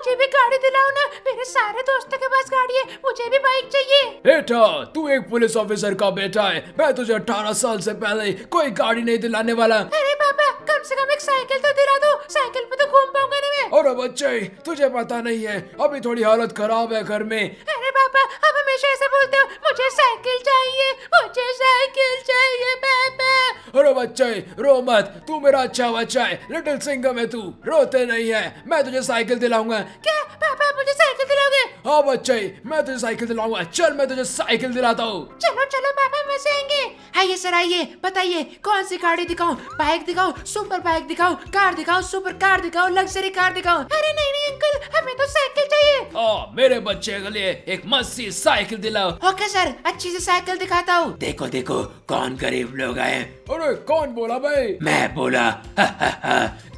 मुझे भी गाड़ी दिलाओ ना मेरे सारे दोस्तों के पास गाड़ी है मुझे भी बाइक चाहिए बेटा तू एक पुलिस ऑफिसर का बेटा है मैं तुझे अठारह साल ऐसी पहले कोई गाड़ी नहीं दिलाने वाला अरे पापा कम ऐसी कम एक साइकिल तो दिला दो साइकिल पे तो घूम पाऊंगा नहीं और बच्चे तुझे पता नहीं है अभी थोड़ी हालत खराब है घर में अरे पापा आप हमेशा ऐसे बोलते हो मुझे साइकिल चाहिए मुझे साइकिल चाहिए पापा अरे बच्चे रो मत तू मेरा अच्छा बच्चा है लिटिल सिंगम है तू रोते नहीं है मैं तुझे साइकिल दिलाऊंगा क्या पापा मुझे साइकिल दिलाओगे हाँ बच्चे मैं तुझे साइकिल दिलाऊंगा चल मैं तुझे साइकिल दिलाता हूँ चलो चलो पापा मैं आएंगे आइए सर आइए बताइए कौन सी गाड़ी दिखाऊं बाइक दिखाऊं सुपर बाइक दिखाऊं कार दिखाऊं सुपर कार दिखाऊं लग्जरी कार दिखाऊं अरे नहीं नहीं अंकल हमें तो साइकिल चाहिए ओ, हाँ, मेरे बच्चे के लिए एक मस्ती साइकिल दिलाओ ओके सर अच्छी से साइकिल दिखाता हूँ देखो देखो कौन गरीब लोग आए अरे कौन बोला भाई मैं बोला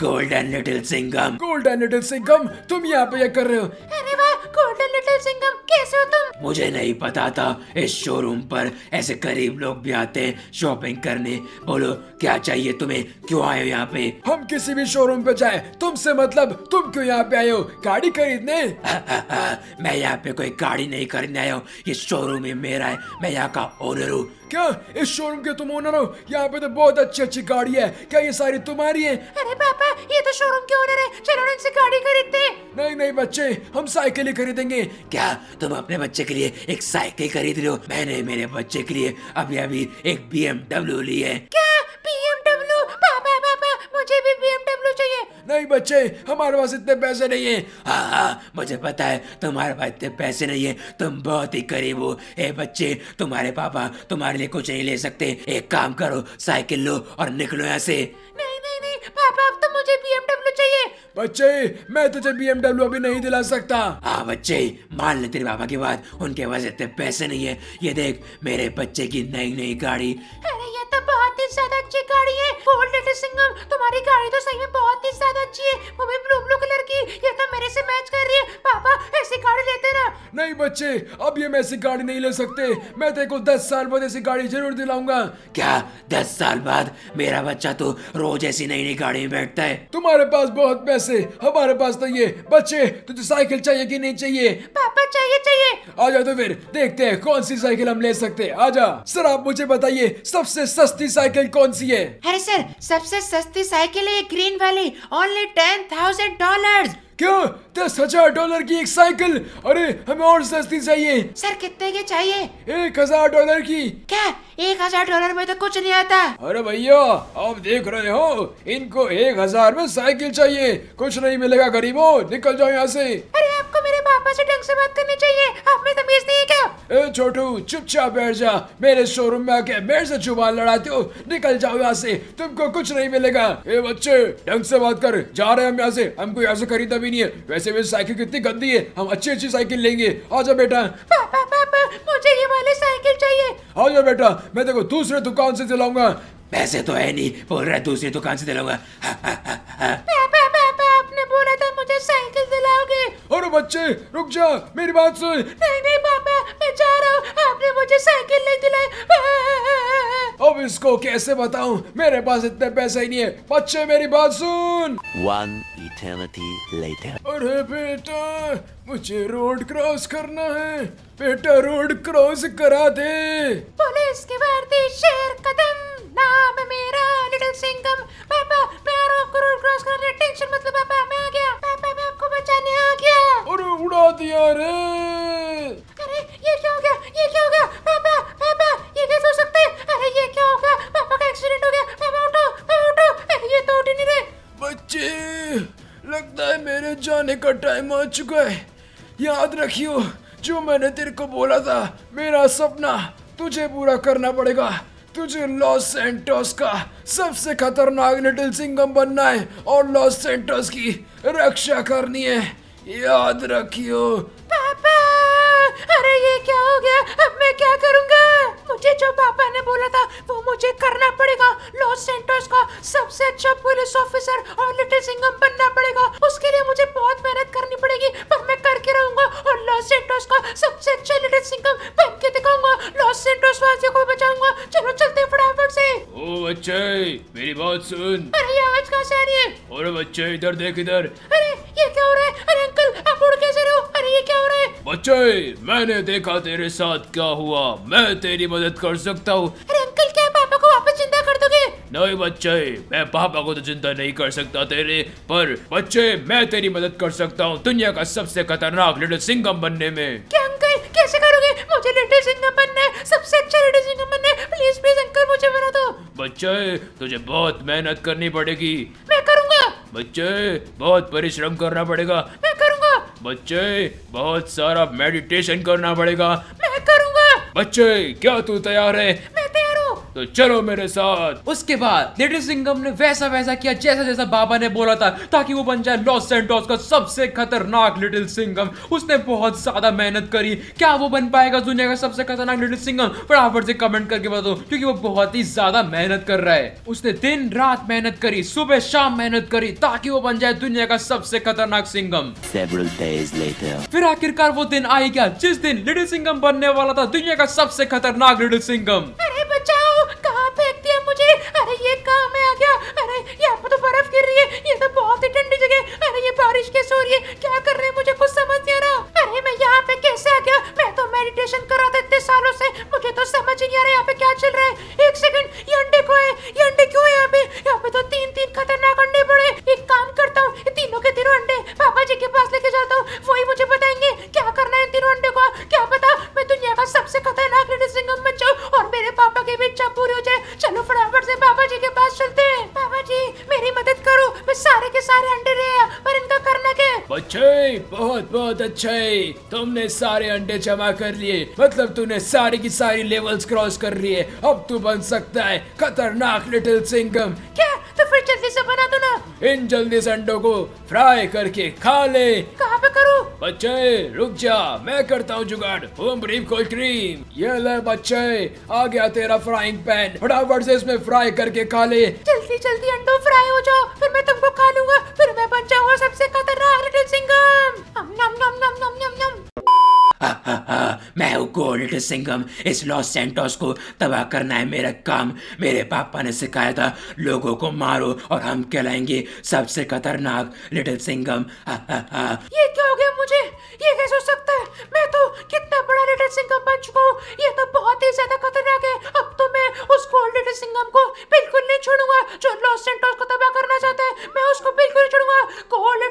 golden little Singham golden little Singham तुम यहाँ पे ये कर रहे हो अरे वाह गोल्डन लिटिल सिंगम कैसे हो तुम मुझे नहीं पता था इस शोरूम पर ऐसे गरीब लोग भी आते हैं शॉपिंग करने बोलो क्या चाहिए तुम्हें क्यों आए हो यहाँ पे हम किसी भी शोरूम पे जाए तुमसे मतलब तुम क्यों यहाँ पे आए हो गाड़ी खरीदने मैं यहाँ पे कोई गाड़ी नहीं खरीदने आया हूँ ये शोरूम ही मेरा है मैं यहाँ का ओनर हूँ क्या इस शोरूम के तुम ओनर हो यहाँ पे तो बहुत अच्छी अच्छी गाड़ी है क्या ये सारी तुम्हारी है अरे पापा ये तो शोरूम के ओनर है चलो इनसे गाड़ी खरीदते नहीं नहीं बच्चे हम साइकिल ही खरीदेंगे क्या तुम अपने बच्चे के लिए एक साइकिल खरीद रहे हो मैंने मेरे बच्चे के लिए अभी अभी एक बी डब्ल्यू ली है क्या बीएमडब्ल्यू पापा पापा मुझे भी बीएमडब्ल्यू चाहिए नहीं बच्चे हमारे पास इतने पैसे नहीं है हाँ हाँ मुझे पता है तुम्हारे पास इतने पैसे नहीं है तुम बहुत ही गरीब हो ए बच्चे तुम्हारे पापा तुम्हारे लिए कुछ नहीं ले सकते एक काम करो साइकिल लो और निकलो यहाँ से बच्चे मैं तुझे बीएमडब्ल्यू अभी नहीं दिला सकता हाँ बच्चे मान ले तेरे पापा की बात उनके पास इतने पैसे नहीं है ये देख मेरे बच्चे की नई नई गाड़ी अरे ये तो बहुत ही ज्यादा अच्छी गाड़ी है गोल्ड लेटर सिंगम तुम्हारी गाड़ी तो सही में बहुत ही ज्यादा अच्छी है वो भी ब्लू ब्लू कलर की ये तो मेरे से मैच कर रही है पापा ऐसी गाड़ी नहीं बच्चे अब ये मैं ऐसी गाड़ी नहीं ले सकते मैं तेरे को दस साल बाद ऐसी गाड़ी जरूर दिलाऊंगा क्या दस साल बाद मेरा बच्चा तो रोज ऐसी नई नई गाड़ी में बैठता है तुम्हारे पास बहुत पैसे हमारे पास तो ये बच्चे तुझे साइकिल चाहिए की नहीं चाहिए पापा चाहिए चाहिए आ जा तो फिर देखते हैं कौन सी साइकिल हम ले सकते आ जा सर आप मुझे बताइए सबसे सस्ती साइकिल कौन सी है अरे सर सबसे सस्ती साइकिल है ग्रीन वाली ओनली टेन थाउजेंड डॉलर क्यों दस हजार डॉलर की एक साइकिल अरे हमें और सस्ती चाहिए सर कितने की चाहिए एक हजार डॉलर की क्या एक हजार डॉलर में तो कुछ नहीं आता अरे भैया आप देख रहे हो इनको एक हजार में साइकिल चाहिए कुछ नहीं मिलेगा गरीबों निकल जाओ यहाँ से अरे आपको मेरे पापा से ढंग से बात करनी चाहिए आप में तमीज नहीं है क्या ए छोटू चुपचाप बैठ जा मेरे शोरूम में आके मेरे से जुबान लड़ाते हो निकल जाओ यहाँ से तुमको कुछ नहीं मिलेगा ए बच्चे ढंग से बात कर जा रहे हैं हम यहाँ से हमको यहाँ से खरीदा भी नहीं है वैसे मेरी साइकिल कितनी गंदी है हम अच्छी अच्छी साइकिल लेंगे आ जाओ बेटा पापा पापा मुझे ये वाली साइकिल चाहिए आ जाओ बेटा मैं देखो दूसरे दुकान से दिलाऊंगा पैसे तो है नहीं बोल रहा है दूसरी दुकान से दिलाऊंगा साइकिल दिलाओगे और बच्चे रुक जा मेरी बात सुन नहीं नहीं पापा मैं जा रहा हूँ आपने मुझे साइकिल नहीं दिलाई अब इसको कैसे बताऊँ मेरे पास इतने पैसे ही नहीं है बच्चे मेरी बात सुन One eternity later. अरे बेटा मुझे रोड क्रॉस करना है बेटा रोड क्रॉस करा दे पुलिस के बाहर जी लगता है मेरे जाने का टाइम आ चुका है याद रखियो जो मैंने तेरे को बोला था मेरा सपना तुझे पूरा करना पड़ेगा तुझे लॉस सेंटोस का सबसे खतरनाक लिटिल सिंगम बनना है और लॉस सेंटोस की रक्षा करनी है याद रखियो पापा अरे ये क्या हो गया अब मैं क्या करूंगा मुझे जो पापा ने बोला था वो मुझे करना पड़ेगा लॉस सेंटर्स का सबसे अच्छा पुलिस ऑफिसर और लिटिल सिंगम बनना पड़ेगा उसके लिए मुझे बहुत मेहनत करनी पड़ेगी पर मैं करके रहूंगा और लॉस सेंटर्स का सबसे अच्छा लिटिल सिंगम बन के दिखाऊंगा लॉस सेंटर्स वासियों को बचाऊंगा चलो चलते फटाफट से ओ बच्चे मेरी बात सुन अरे आवाज कहाँ से आ रही है और बच्चे इधर देख इधर अरे ये क्या हो रहा है बच्चे मैंने देखा तेरे साथ क्या हुआ मैं तेरी मदद कर सकता हूँ नहीं बच्चे मैं पापा को तो जिंदा नहीं कर सकता तेरे पर बच्चे मैं तेरी मदद कर सकता हूँ दुनिया का सबसे खतरनाक लिटिल सिंगम बनने में क्या अंकल कैसे करोगे मुझे लिटिल सिंगम बनना है सबसे अच्छा लिटिल सिंगम बनना है प्लीज प्लीज अंकल मुझे बना दो बच्चे तुझे बहुत मेहनत करनी पड़ेगी मैं करूँगा बच्चे बहुत परिश्रम करना पड़ेगा मैं बच्चे बहुत सारा मेडिटेशन करना पड़ेगा मैं करूंगा बच्चे क्या तू तैयार है तो चलो मेरे साथ उसके बाद लेडी सिंगम ने वैसा वैसा किया जैसा जैसा बाबा ने बोला था ताकि वो बन जाए लॉस सेंटोस का सबसे खतरनाक लिटिल सिंगम उसने बहुत ज्यादा मेहनत करी क्या वो बन पाएगा दुनिया का सबसे खतरनाक लिटिल सिंगम फटाफट से कमेंट करके बताओ क्योंकि वो बहुत ही ज्यादा मेहनत कर रहा है उसने दिन रात मेहनत करी सुबह शाम मेहनत करी ताकि वो बन जाए दुनिया का सबसे खतरनाक सिंगम फिर आखिरकार वो दिन आई क्या जिस दिन लिटिल सिंगम बनने वाला था दुनिया का सबसे खतरनाक लिटिल सिंगम बहुत बहुत अच्छा है तुमने सारे अंडे जमा कर लिए मतलब तूने सारी की सारी लेवल्स क्रॉस कर लिए अब तू बन सकता है खतरनाक लिटिल सिंगम क्या तो फिर जल्दी से बना दो ना इन जल्दी से अंडों को फ्राई करके खा ले खा बच्चे रुक जा मैं करता हूँ जुगाड़ होम ब्रीम कोल्ड क्रीम ये ले बच्चे आ गया तेरा फ्राइंग पैन फटाफट से इसमें फ्राई करके खा ले जल्दी जल्दी अंडो फ्राई हो जाओ फिर मैं तुमको खा लूंगा फिर मैं बन जाऊंगा सबसे खतरनाक लिटिल सिंगम नम नम नम नम नम मैं हूँ गोल्ड सिंगम इस लॉस सेंटोस को तबाह करना है मेरा काम मेरे पापा ने सिखाया था लोगों को मारो और हम कहलाएंगे सबसे खतरनाक लिटिल सिंगम ये क्या हो गया मुझे ये कैसे हो सकता है मैं तो कितना बड़ा लिटिल सिंगम बन चुका हूँ ये तो बहुत ही ज्यादा खतरनाक है अब तो मैं उस गोल्ड लिटिल सिंगम को बिल्कुल नहीं छोड़ूंगा जो लॉस सेंटोस को तबाह करना चाहता है मैं उसको बिल्कुल नहीं छोड़ूंगा गोल्ड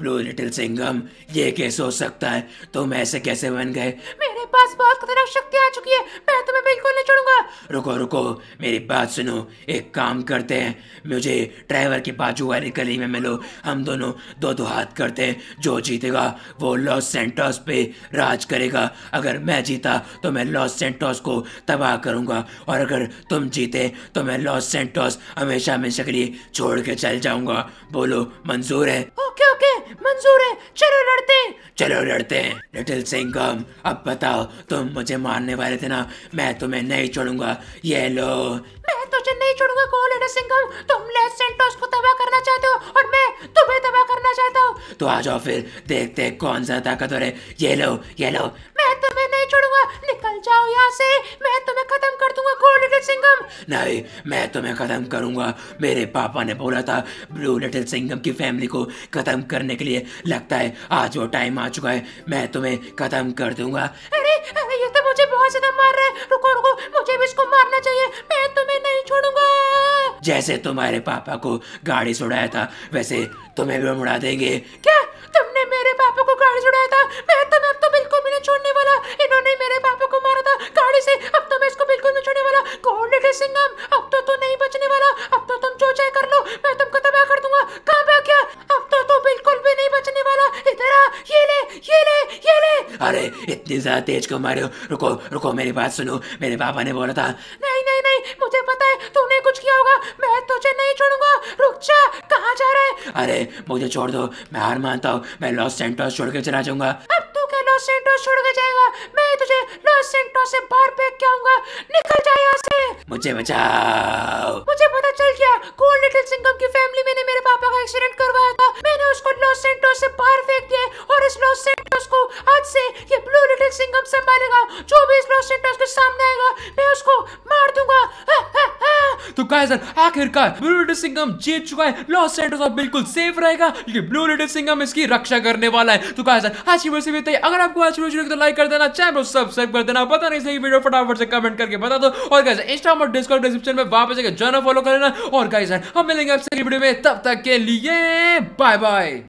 ब्लू लिटिल सिंगम ये कैसे हो सकता है तुम ऐसे कैसे बन गए मेरे पास बहुत शक्ति आ चुकी है मैं तुम्हें बिल्कुल नहीं छोड़ूंगा रुको रुको मेरी बात सुनो एक काम करते हैं मुझे ड्राइवर की बाजू वाली गली में मिलो हम दोनों दो दो हाथ करते हैं जो जीतेगा वो लॉस सेंटोस पे राज करेगा अगर मैं जीता तो मैं लॉस सेंटोस को तबाह करूंगा और अगर तुम जीते तो मैं लॉस सेंटोस हमेशा हमेशा के लिए छोड़ के चल जाऊंगा बोलो मंजूर है ओके ओके मंजूर है चलो लड़ते चलो लड़ते हैं लिटिल सिंगम अब बताओ तुम मुझे मारने वाले थे ना मैं तुम्हें नहीं छोड़ूंगा ये लो मैं तुझे नहीं छोड़ूंगा कॉल गोलेना सिंघम तुम लेस सेंटोस को तबाह करना चाहते हो और मैं तुम्हें तबाह करना चाहता हूँ तो आ जाओ फिर देखते कौन सा ताकतवर है ये लो ये लो मैं तुम्हें नहीं छोड़ूंगा निकल जाओ यहाँ से मैं तुम्हें खत्म कर दूंगा गोल्ड लिटिल सिंघम नहीं मैं तुम्हें खत्म करूंगा मेरे पापा ने बोला था ब्लू लिटिल सिंगम की फैमिली को खत्म करने के लिए लगता है आज वो टाइम आ चुका है मैं तुम्हें खत्म कर दूंगा ए, अरे ये तो मुझे बहुत ज्यादा मार रहा है रुको रुको मुझे भी इसको मारना चाहिए मैं तुम्हें नहीं छोड़ूंगा जैसे तुम्हारे पापा को गाड़ी से उड़ाया था वैसे तुम्हें भी हम उड़ा देंगे क्या तुमने मेरे पापा को गाड़ी से उड़ाया था मैं तुम्हें को भी नहीं छोड़ने वाला इन्होंने मेरे पापा को मारा था गाड़ी से अब तो मैं इसको बिल्कुल नहीं छोड़ने वाला कौन लिटिल सिंगम अब तो तू नहीं बचने वाला अब तो तुम जो चाहे कर लो मैं तुमको तबाह कर दूंगा कहां पे क्या अब तो तू बिल्कुल भी नहीं बचने वाला इधर आ ये ले ये ले ये ले अरे इतनी ज्यादा तेज क्यों मारे हो रुको रुको मेरी बात सुनो मेरे पापा ने बोला था नहीं नहीं नहीं मुझे पता है तूने कुछ किया होगा मैं तुझे नहीं छोड़ूंगा रुक जा कहां जा रहा है अरे मुझे छोड़ दो मैं हार मानता हूं मैं लॉस सेंटोस छोड़ के चला जाऊंगा तुझे लॉस एंटोस छोड़ के जाएगा मैं तुझे लॉस एंटोस से बाहर फेंक के आऊंगा निकल जा यहाँ से मुझे बचाओ मुझे पता चल गया गोल्ड लिटिल सिंगम की फैमिली में मेरे पापा का एक्सीडेंट करवाया था मैंने उसको लॉस एंटोस से बाहर फेंक दिया और इस लॉस एंटोस को आज से ये ब्लू लिटिल सिंगम संभालेगा जो भी इस लॉस एंटोस के सामने आएगा मैं उसको मार दूंगा तो गाइस आखिरकार ब्लू लिटिल सिंगम जीत चुका है लॉस एंटोस बिल्कुल सेफ रहेगा क्योंकि ब्लू लिटिल सिंगम इसकी रक्षा करने वाला है तो गाइस आज की वीडियो से अगर आपको आज वीडियो तो लाइक कर देना चैनल सब्सक्राइब कर देना पता नहीं सही वीडियो फटाफट से कमेंट करके बता दो और कैसे इंस्टाग्राम और डिस्कॉर्ड डिस्क्रिप्शन में वापस जाकर जाना फॉलो कर लेना और कैसे हम मिलेंगे आपसे वीडियो में तब तक के लिए बाय बाय